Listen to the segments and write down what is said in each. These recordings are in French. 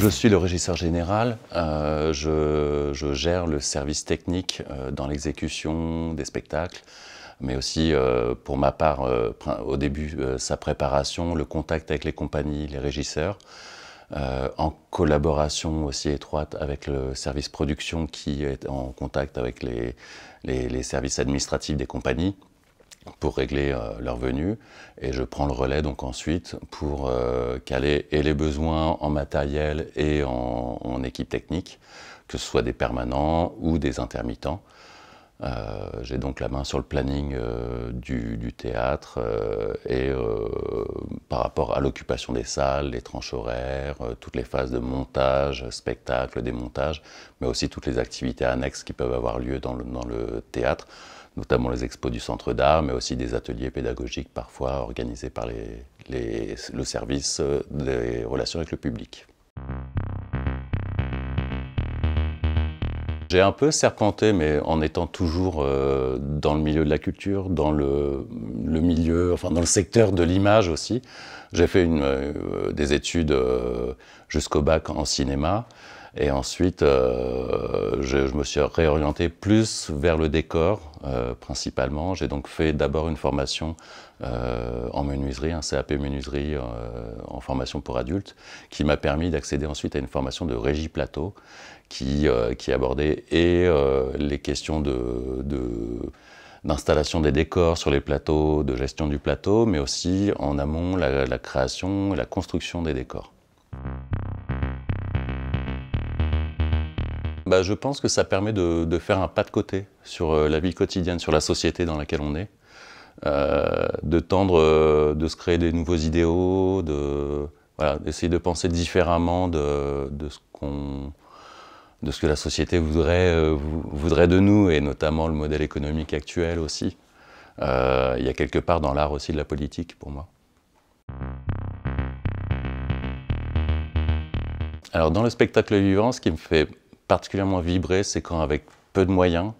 Je suis le régisseur général, euh, je, gère le service technique euh, dans l'exécution des spectacles, mais aussi euh, pour ma part au début sa préparation, le contact avec les compagnies, les régisseurs, en collaboration aussi étroite avec le service production qui est en contact avec les services administratifs des compagnies pour régler euh, leur venue et je prends le relais donc ensuite pour euh, caler les besoins en matériel et en, équipe technique, que ce soit des permanents ou des intermittents. Euh, j'ai donc la main sur le planning du, théâtre et par rapport à l'occupation des salles, les tranches horaires, toutes les phases de montage, spectacle, démontage, mais aussi toutes les activités annexes qui peuvent avoir lieu dans le théâtre notamment les expos du centre d'art, mais aussi des ateliers pédagogiques parfois organisés par le service euh, des relations avec le public. J'ai un peu serpenté, mais en étant toujours euh, dans le milieu de la culture, dans le, milieu, enfin dans le secteur de l'image aussi. J'ai fait euh, des études jusqu'au bac en cinéma. Et ensuite, euh, je, me suis réorienté plus vers le décor, euh, principalement. J'ai donc fait d'abord une formation euh, en menuiserie, un CAP menuiserie en formation pour adultes, qui m'a permis d'accéder ensuite à une formation de régie plateau, qui, qui abordait et les questions de, d'installation des décors sur les plateaux, de gestion du plateau, mais aussi en amont la, la création et la construction des décors. Bah, je pense que ça permet de, faire un pas de côté sur euh, la vie quotidienne, sur la société dans laquelle on est, euh, de tendre, euh, de se créer des nouveaux idéaux, de, d'essayer de penser différemment de, ce qu'on de ce que la société voudrait, voudrait de nous, et notamment le modèle économique actuel aussi. il y a quelque part dans l'art aussi de la politique pour moi. Alors dans le spectacle vivant, ce qui me fait particulièrement vibré, c'est quand avec peu de moyens,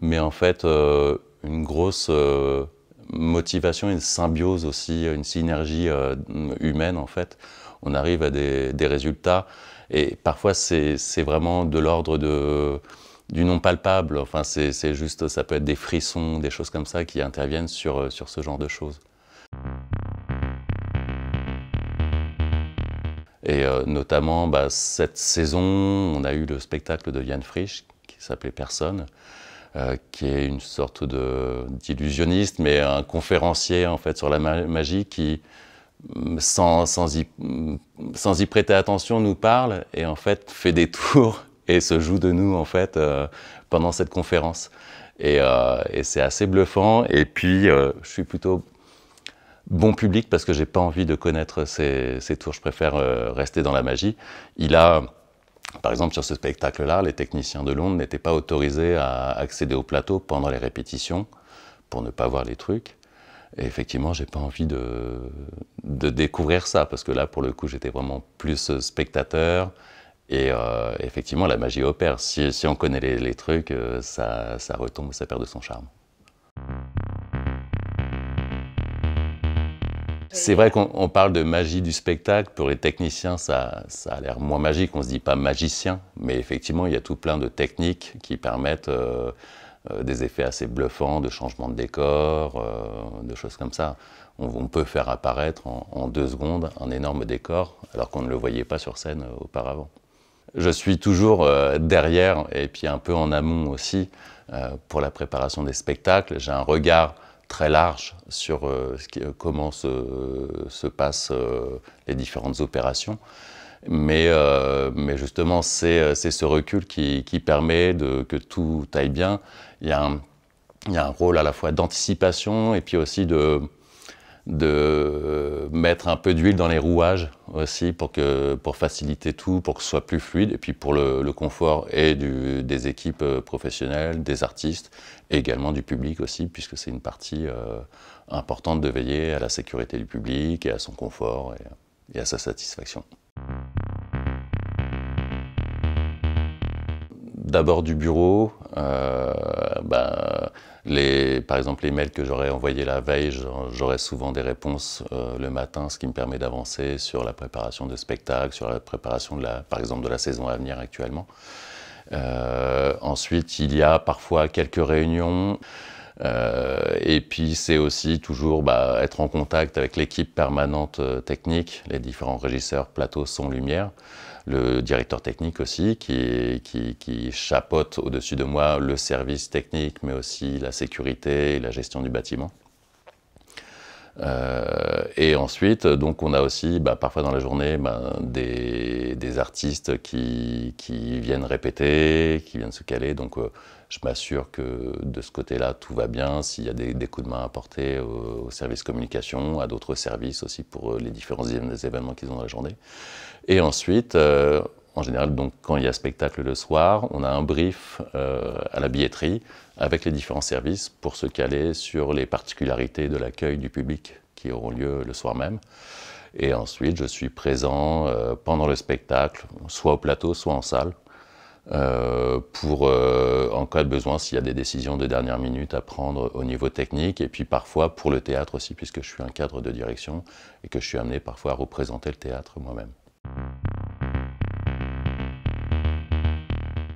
mais en fait euh, une grosse euh, motivation, une symbiose aussi, une synergie euh, humaine en fait, on arrive à des, résultats. Et parfois c'est vraiment de l'ordre du non palpable. Enfin, c'est juste, ça peut être des frissons, des choses comme ça qui interviennent sur ce genre de choses. Et euh, notamment, bah, cette saison, on a eu le spectacle de Yann Frisch, qui s'appelait Personne, euh, qui est une sorte d'illusionniste, mais un conférencier en fait sur la magie qui, mm, sans, sans, y, mm, sans y prêter attention, nous parle et en fait fait des tours et se joue de nous en fait euh, pendant cette conférence. Et, et c'est assez bluffant. Et puis, je suis plutôt bon public parce que j'ai pas envie de connaître ces, tours, je préfère euh, rester dans la magie. Il a, par exemple, sur ce spectacle-là, les techniciens de Londres n'étaient pas autorisés à accéder au plateau pendant les répétitions pour ne pas voir les trucs. Et effectivement, j'ai pas envie de, découvrir ça parce que là, pour le coup, j'étais vraiment plus spectateur. Et euh, effectivement, la magie opère. Si, on connaît les, trucs, euh, ça, ça retombe, ça perd de son charme. C'est vrai qu'on parle de magie du spectacle. Pour les techniciens, ça, ça a l'air moins magique. On se dit pas magicien, mais effectivement, il y a tout plein de techniques qui permettent euh, euh, des effets assez bluffants, de changements de décor, euh, de choses comme ça. On, peut faire apparaître en, en, deux secondes un énorme décor, alors qu'on ne le voyait pas sur scène auparavant. Je suis toujours derrière et puis un peu en amont aussi pour la préparation des spectacles. J'ai un regard très large sur euh, euh, comment se, se passent euh, les différentes opérations. Mais, mais justement, c'est ce recul qui, qui permet de, que tout aille bien. Il y a un, il y a un rôle à la fois d'anticipation et puis aussi de, de euh, mettre un peu d'huile dans les rouages aussi pour, faciliter tout, pour que ce soit plus fluide, et puis pour le, confort et des équipes euh, professionnelles, des artistes, et également du public aussi, puisque c'est une partie euh, importante de veiller à la sécurité du public et à son confort et à sa satisfaction. d'abord du bureau. Euh, ben, par exemple, les mails que j'aurais envoyés la veille, j'aurais souvent des réponses euh, le matin, ce qui me permet d'avancer sur la préparation de spectacles, sur la préparation, de la, par exemple, de la saison à venir actuellement. Euh, ensuite, il y a parfois quelques réunions. et puis c'est aussi toujours bah, être en contact avec l'équipe permanente technique, les différents régisseurs, plateaux, son, lumière le directeur technique aussi, qui, qui, qui chapeaute au-dessus de moi le service technique, mais aussi la sécurité et la gestion du bâtiment. Euh, et ensuite, donc, on a aussi bah, parfois dans la journée ben, des, des, artistes qui, qui, viennent répéter, qui viennent se caler. Donc, euh, je m'assure que de ce côté-là, tout va bien. S'il y a des, coups de main à porter au, service communication, à d'autres services aussi pour euh, les différents événements qu'ils ont dans la journée. Et ensuite, en général, donc, quand il y a spectacle le soir, on a un brief euh, à la billetterie avec les différents services pour se caler sur les particularités de l'accueil du public qui auront lieu le soir même. Et ensuite, je suis présent euh, pendant le spectacle, soit au plateau, soit en salle, euh, pour, en cas de besoin, s'il y a des décisions de dernière minute à prendre au niveau technique, et puis parfois pour le théâtre aussi, puisque je suis un cadre de direction et que je suis amené parfois à représenter le théâtre moi-même.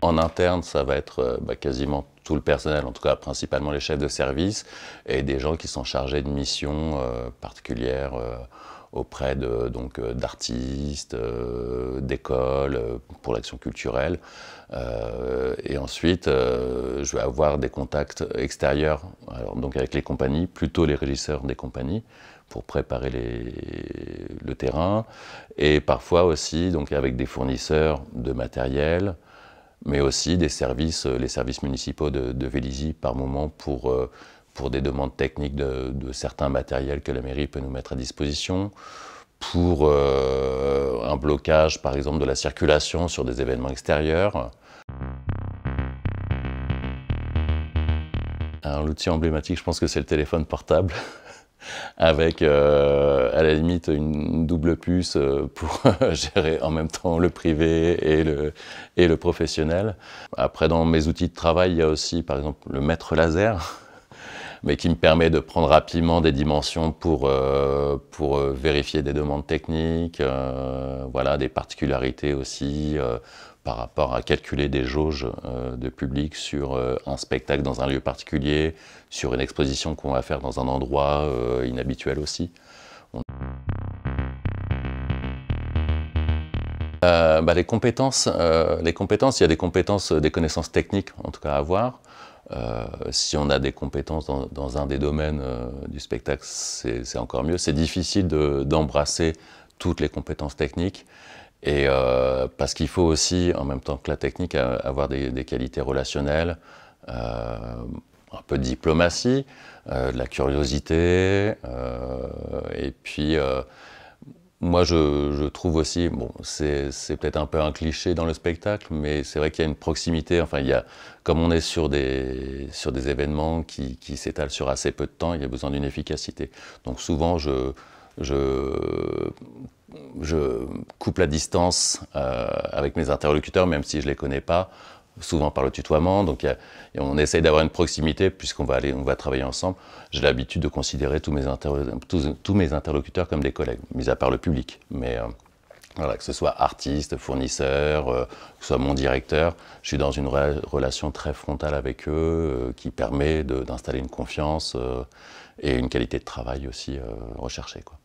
En interne, ça va être euh, bah, quasiment tout le personnel, en tout cas principalement les chefs de service et des gens qui sont chargés de missions euh, particulières euh, auprès de donc d'artistes, d'écoles pour l'action culturelle. et ensuite, je vais avoir des contacts extérieurs, donc avec les compagnies, plutôt les régisseurs des compagnies pour préparer le terrain et parfois aussi donc avec des fournisseurs de matériel mais aussi des services, euh, les services municipaux de, de Vélizy par moment pour, euh, pour des demandes techniques de, certains matériels que la mairie peut nous mettre à disposition, pour euh, un blocage par exemple de la circulation sur des événements extérieurs. L'outil emblématique, je pense que c'est le téléphone portable avec euh, à la limite une double puce euh, pour gérer en même temps le privé et le professionnel. Après, dans mes outils de travail, il y a aussi par exemple le maître laser mais qui me permet de prendre rapidement des dimensions pour, euh, pour euh, vérifier des demandes techniques, euh, voilà, des particularités aussi par rapport à calculer des jauges de public sur un spectacle dans un lieu particulier, sur une exposition qu'on va faire dans un endroit inhabituel aussi. Euh, bah, euh, les, compétences, il y a des compétences, euh, des connaissances techniques en tout cas à avoir. si on a des compétences dans, un des domaines du spectacle, c'est encore mieux. C'est difficile d'embrasser toutes les compétences techniques. Et parce qu'il faut aussi, en même temps que la technique, avoir des, des qualités relationnelles, un peu de diplomatie, de la curiosité, et puis moi, je, trouve aussi, bon, c'est peut-être un peu un cliché dans le spectacle, mais c'est vrai qu'il y a une proximité. Enfin, il y a, comme on est sur des, sur des événements qui, s'étalent sur assez peu de temps, il y a besoin d'une efficacité. Donc souvent, je, je, je coupe la distance euh, avec mes interlocuteurs, même si je ne les connais pas, souvent par le tutoiement. Donc on essaye d'avoir une proximité puisqu'on va aller, on va travailler ensemble. J'ai l'habitude de considérer tous mes, tous, mes, interlocuteurs comme des collègues, mis à part le public. Mais euh, voilà, que ce soit artiste, fournisseur, euh, que ce soit mon directeur, je suis dans une relation très frontale avec eux euh, qui permet d'installer une confiance et une qualité de travail aussi recherchée. Quoi.